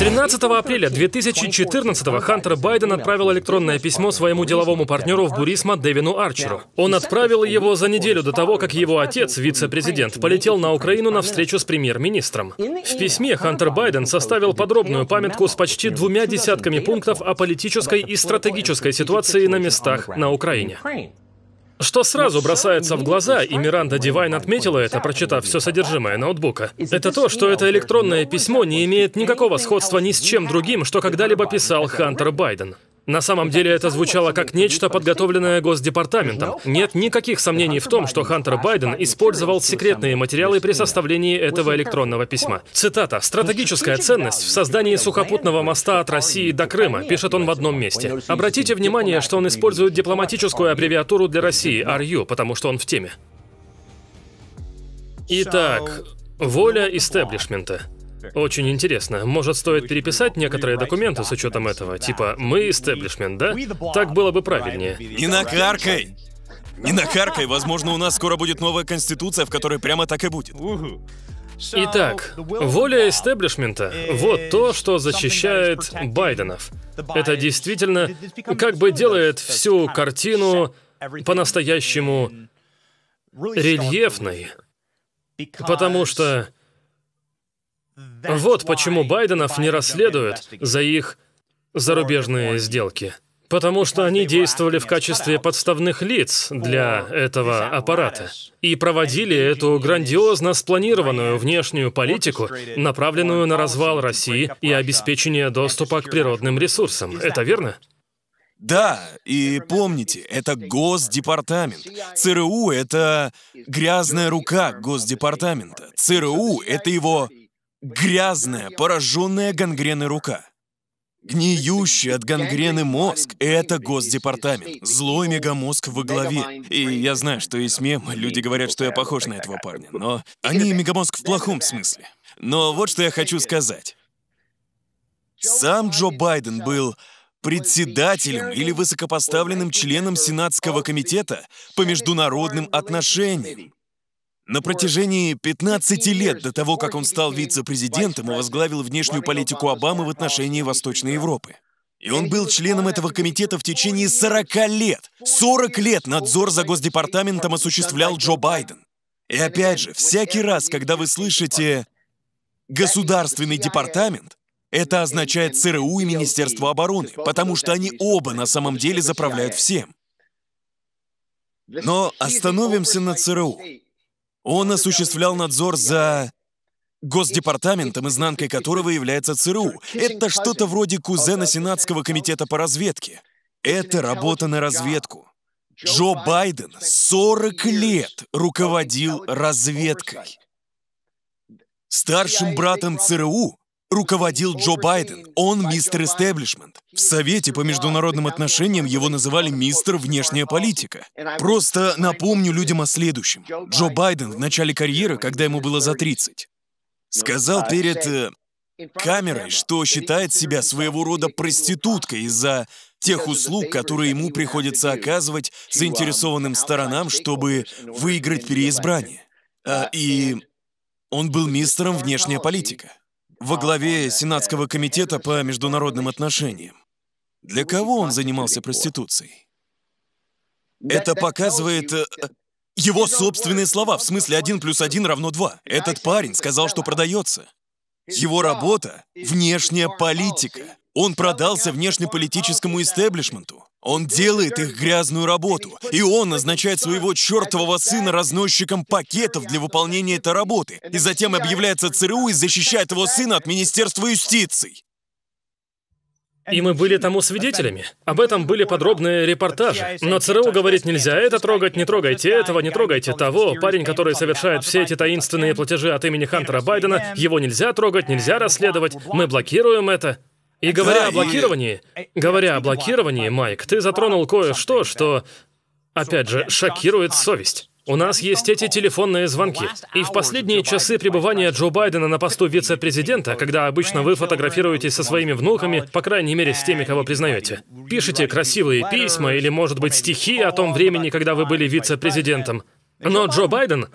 13 апреля 2014 Хантер Байден отправил электронное письмо своему деловому партнеру в Бурисма Дэвину Арчеру. Он отправил его за неделю до того, как его отец, вице-президент, полетел на Украину на встречу с премьер-министром. В письме Хантер Байден составил подробную памятку с почти двумя десятками пунктов о политической и стратегической ситуации на местах на Украине. Что сразу бросается в глаза, и Миранда Дивайн отметила это, прочитав все содержимое ноутбука, это то, что это электронное письмо не имеет никакого сходства ни с чем другим, что когда-либо писал Хантер Байден. На самом деле это звучало как нечто, подготовленное Госдепартаментом. Нет никаких сомнений в том, что Хантер Байден использовал секретные материалы при составлении этого электронного письма. Цитата. «Стратегическая ценность в создании сухопутного моста от России до Крыма», пишет он в одном месте. Обратите внимание, что он использует дипломатическую аббревиатуру для России, RU, потому что он в теме. Итак, воля истеблишмента. Очень интересно. Может, стоит переписать некоторые документы с учетом этого? Типа, мы истеблишмент, да? Так было бы правильнее. Не накаркай! Не накаркай! Возможно, у нас скоро будет новая конституция, в которой прямо так и будет. Итак, воля истеблишмента — вот то, что защищает Байденов. Это действительно как бы делает всю картину по-настоящему рельефной, потому что вот почему Байденов не расследуют за их зарубежные сделки. Потому что они действовали в качестве подставных лиц для этого аппарата и проводили эту грандиозно спланированную внешнюю политику, направленную на развал России и обеспечение доступа к природным ресурсам. Это верно? Да, и помните, это Госдепартамент. ЦРУ — это грязная рука Госдепартамента. ЦРУ — это его Грязная, пораженная гангреной рука. Гниющий от гангрены мозг – это Госдепартамент. Злой мегамозг во главе. И я знаю, что есть мем, люди говорят, что я похож на этого парня, но они мегамозг в плохом смысле. Но вот что я хочу сказать. Сам Джо Байден был председателем или высокопоставленным членом Сенатского комитета по международным отношениям. На протяжении 15 лет до того, как он стал вице-президентом и возглавил внешнюю политику Обамы в отношении Восточной Европы. И он был членом этого комитета в течение 40 лет. 40 лет надзор за Госдепартаментом осуществлял Джо Байден. И опять же, всякий раз, когда вы слышите «государственный департамент», это означает ЦРУ и Министерство обороны, потому что они оба на самом деле заправляют всем. Но остановимся на ЦРУ. Он осуществлял надзор за Госдепартаментом, изнанкой которого является ЦРУ. Это что-то вроде кузена Сенатского комитета по разведке. Это работа на разведку. Джо Байден 40 лет руководил разведкой. Старшим братом ЦРУ руководил Джо Байден. Он мистер истеблишмент. В Совете по международным отношениям его называли мистер внешняя политика. Просто напомню людям о следующем. Джо Байден в начале карьеры, когда ему было за 30, сказал перед э, камерой, что считает себя своего рода проституткой из-за тех услуг, которые ему приходится оказывать um, заинтересованным сторонам, чтобы выиграть переизбрание. А, uh, и он был мистером внешняя политика во главе Сенатского комитета по международным отношениям. Для кого он занимался проституцией? Это показывает э, его собственные слова, в смысле один плюс один равно два. Этот парень сказал, что продается. Его работа — внешняя политика. Он продался внешнеполитическому истеблишменту. Он делает их грязную работу, и он назначает своего чертового сына разносчиком пакетов для выполнения этой работы, и затем объявляется ЦРУ и защищает его сына от Министерства юстиции. И мы были тому свидетелями. Об этом были подробные репортажи. Но ЦРУ говорит, нельзя это трогать, не трогайте этого, не трогайте того. Парень, который совершает все эти таинственные платежи от имени Хантера Байдена, его нельзя трогать, нельзя расследовать. Мы блокируем это. И говоря да, о блокировании, говоря о блокировании, э, э, э, Майк, ты затронул кое-что, что, опять же, шокирует совесть. У нас есть эти телефонные звонки. И в последние часы пребывания Джо Байдена на посту вице-президента, когда обычно вы фотографируетесь со своими внуками, по крайней мере, с теми, кого признаете, пишете красивые письма или, может быть, стихи о том времени, когда вы были вице-президентом. Но Джо Байден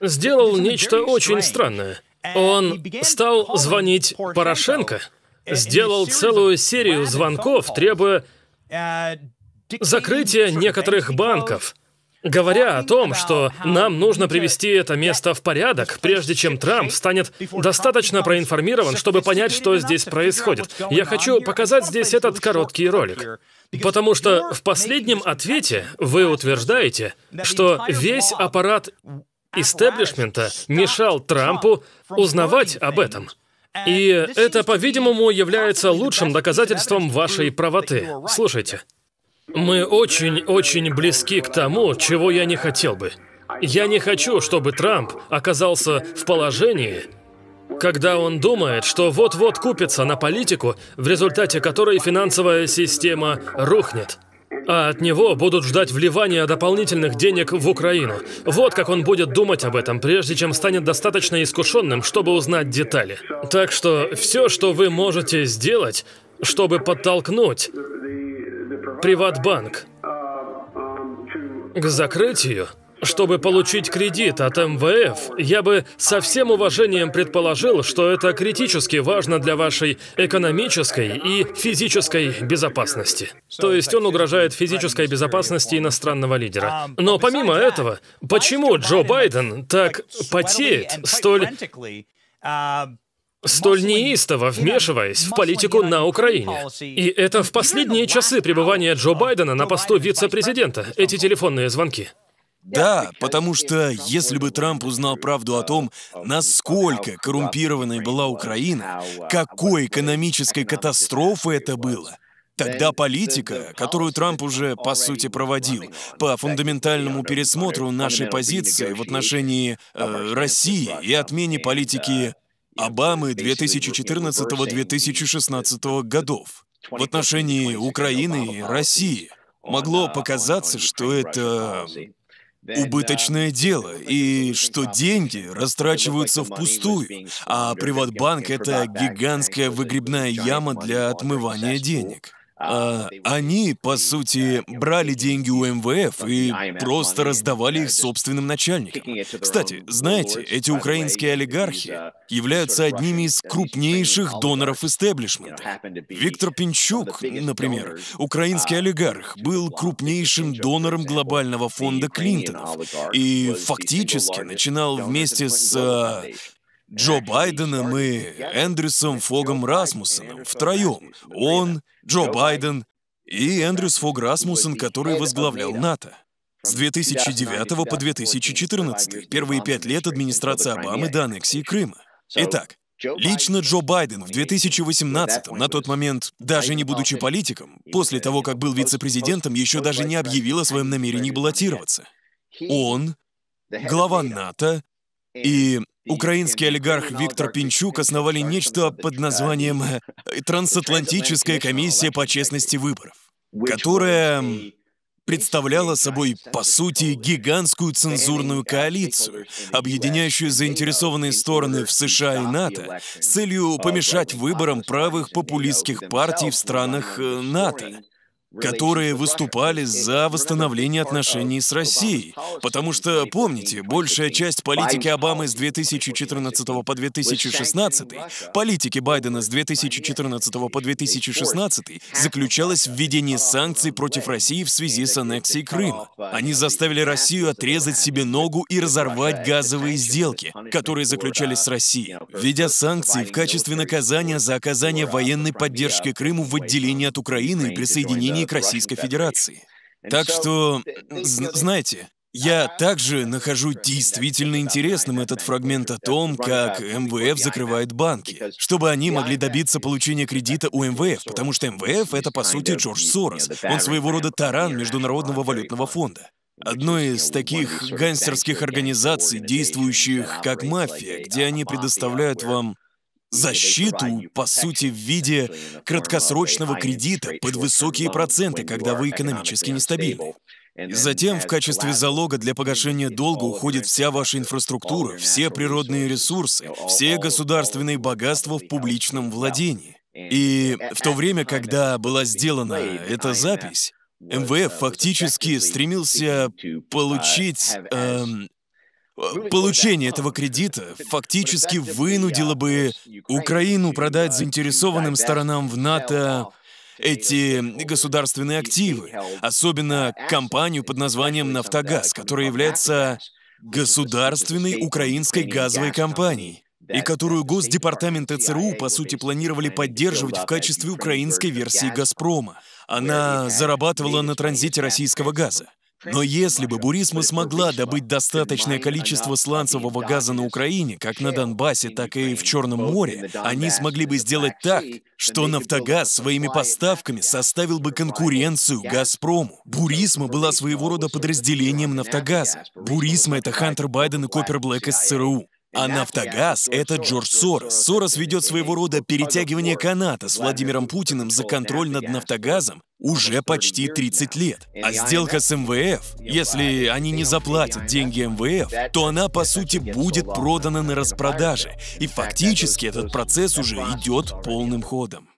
сделал нечто очень странное. Он стал звонить Порошенко сделал целую серию звонков, требуя закрытия некоторых банков, говоря о том, что нам нужно привести это место в порядок, прежде чем Трамп станет достаточно проинформирован, чтобы понять, что здесь происходит. Я хочу показать здесь этот короткий ролик. Потому что в последнем ответе вы утверждаете, что весь аппарат истеблишмента мешал Трампу узнавать об этом. И э, это, по-видимому, является лучшим доказательством вашей правоты. Слушайте, мы очень-очень близки к тому, чего я не хотел бы. Я не хочу, чтобы Трамп оказался в положении, когда он думает, что вот-вот купится на политику, в результате которой финансовая система рухнет. А от него будут ждать вливания дополнительных денег в Украину. Вот как он будет думать об этом, прежде чем станет достаточно искушенным, чтобы узнать детали. Так что все, что вы можете сделать, чтобы подтолкнуть Приватбанк к закрытию, чтобы получить кредит от МВФ, я бы со всем уважением предположил, что это критически важно для вашей экономической и физической безопасности. То есть он угрожает физической безопасности иностранного лидера. Но помимо этого, почему Джо Байден так потеет столь столь неистово вмешиваясь в политику на Украине. И это в последние часы пребывания Джо Байдена на посту вице-президента, эти телефонные звонки. Да, потому что если бы Трамп узнал правду о том, насколько коррумпированной была Украина, какой экономической катастрофой это было, Тогда политика, которую Трамп уже, по сути, проводил, по фундаментальному пересмотру нашей позиции в отношении э, России и отмене политики Обамы 2014-2016 годов в отношении Украины и России, могло показаться, что это убыточное дело, и что деньги растрачиваются впустую, а Приватбанк — это гигантская выгребная яма для отмывания денег они, по сути, брали деньги у МВФ и просто раздавали их собственным начальникам. Кстати, знаете, эти украинские олигархи uh, являются одними из крупнейших доноров истеблишмента. Виктор uh, Пинчук, например, украинский uh, олигарх, был крупнейшим донором глобального фонда Клинтонов и фактически начинал вместе с Джо Байденом и Эндрюсом Фогом Расмуссоном втроем. Он, Джо Байден и Эндрюс Фог Расмуссен, который возглавлял НАТО. С 2009 по 2014, первые пять лет администрации Обамы до аннексии Крыма. Итак, Лично Джо Байден в 2018, на тот момент даже не будучи политиком, после того, как был вице-президентом, еще даже не объявил о своем намерении баллотироваться. Он, глава НАТО и Украинский олигарх Виктор Пинчук основали нечто под названием э, «Трансатлантическая комиссия по честности выборов», которая представляла собой, по сути, гигантскую цензурную коалицию, объединяющую заинтересованные стороны в США и НАТО с целью помешать выборам правых популистских партий в странах э, НАТО которые выступали за восстановление отношений с Россией. Потому что, помните, большая часть политики Обамы с 2014 по 2016, политики Байдена с 2014 по 2016 заключалась в введении санкций против России в связи с аннексией Крыма. Они заставили Россию отрезать себе ногу и разорвать газовые сделки, которые заключались с Россией, введя санкции в качестве наказания за оказание военной поддержки Крыму в отделении от Украины и присоединении экономик Российской Федерации. Так что, знаете, я также нахожу действительно интересным этот фрагмент о том, как МВФ закрывает банки, чтобы они могли добиться получения кредита у МВФ, потому что МВФ — это, по сути, Джордж Сорос. Он своего рода таран Международного валютного uh, фонда. Одной из таких гангстерских организаций, действующих как мафия, где они предоставляют вам защиту, по сути, в виде краткосрочного кредита под высокие проценты, когда вы экономически нестабильны. Затем в качестве залога для погашения долга уходит вся ваша инфраструктура, все природные ресурсы, все государственные богатства в публичном владении. И в то время, когда была сделана эта запись, МВФ uh, фактически стремился uh, получить э, Получение этого кредита фактически вынудило бы Украину продать заинтересованным сторонам в НАТО эти государственные активы, особенно компанию под названием «Нафтогаз», которая является государственной украинской газовой компанией и которую Госдепартамент и ЦРУ, по сути, планировали поддерживать в качестве украинской версии «Газпрома». Она зарабатывала на транзите российского газа. Но если бы Бурисма смогла добыть достаточное количество сланцевого газа на Украине, как на Донбассе, так и в Черном море, они смогли бы сделать так, что «Нафтогаз» своими поставками составил бы конкуренцию «Газпрому». «Бурисма» была своего рода подразделением «Нафтогаза». «Бурисма» — это Хантер Байден и Копер Блэк из ЦРУ. А «Нафтогаз» — это Джордж Сорос. Сорос ведет своего рода перетягивание каната с Владимиром Путиным за контроль над «Нафтогазом» уже почти 30 лет. А сделка с МВФ, если они не заплатят деньги МВФ, то она, по сути, будет продана на распродаже. И фактически этот процесс уже идет полным ходом.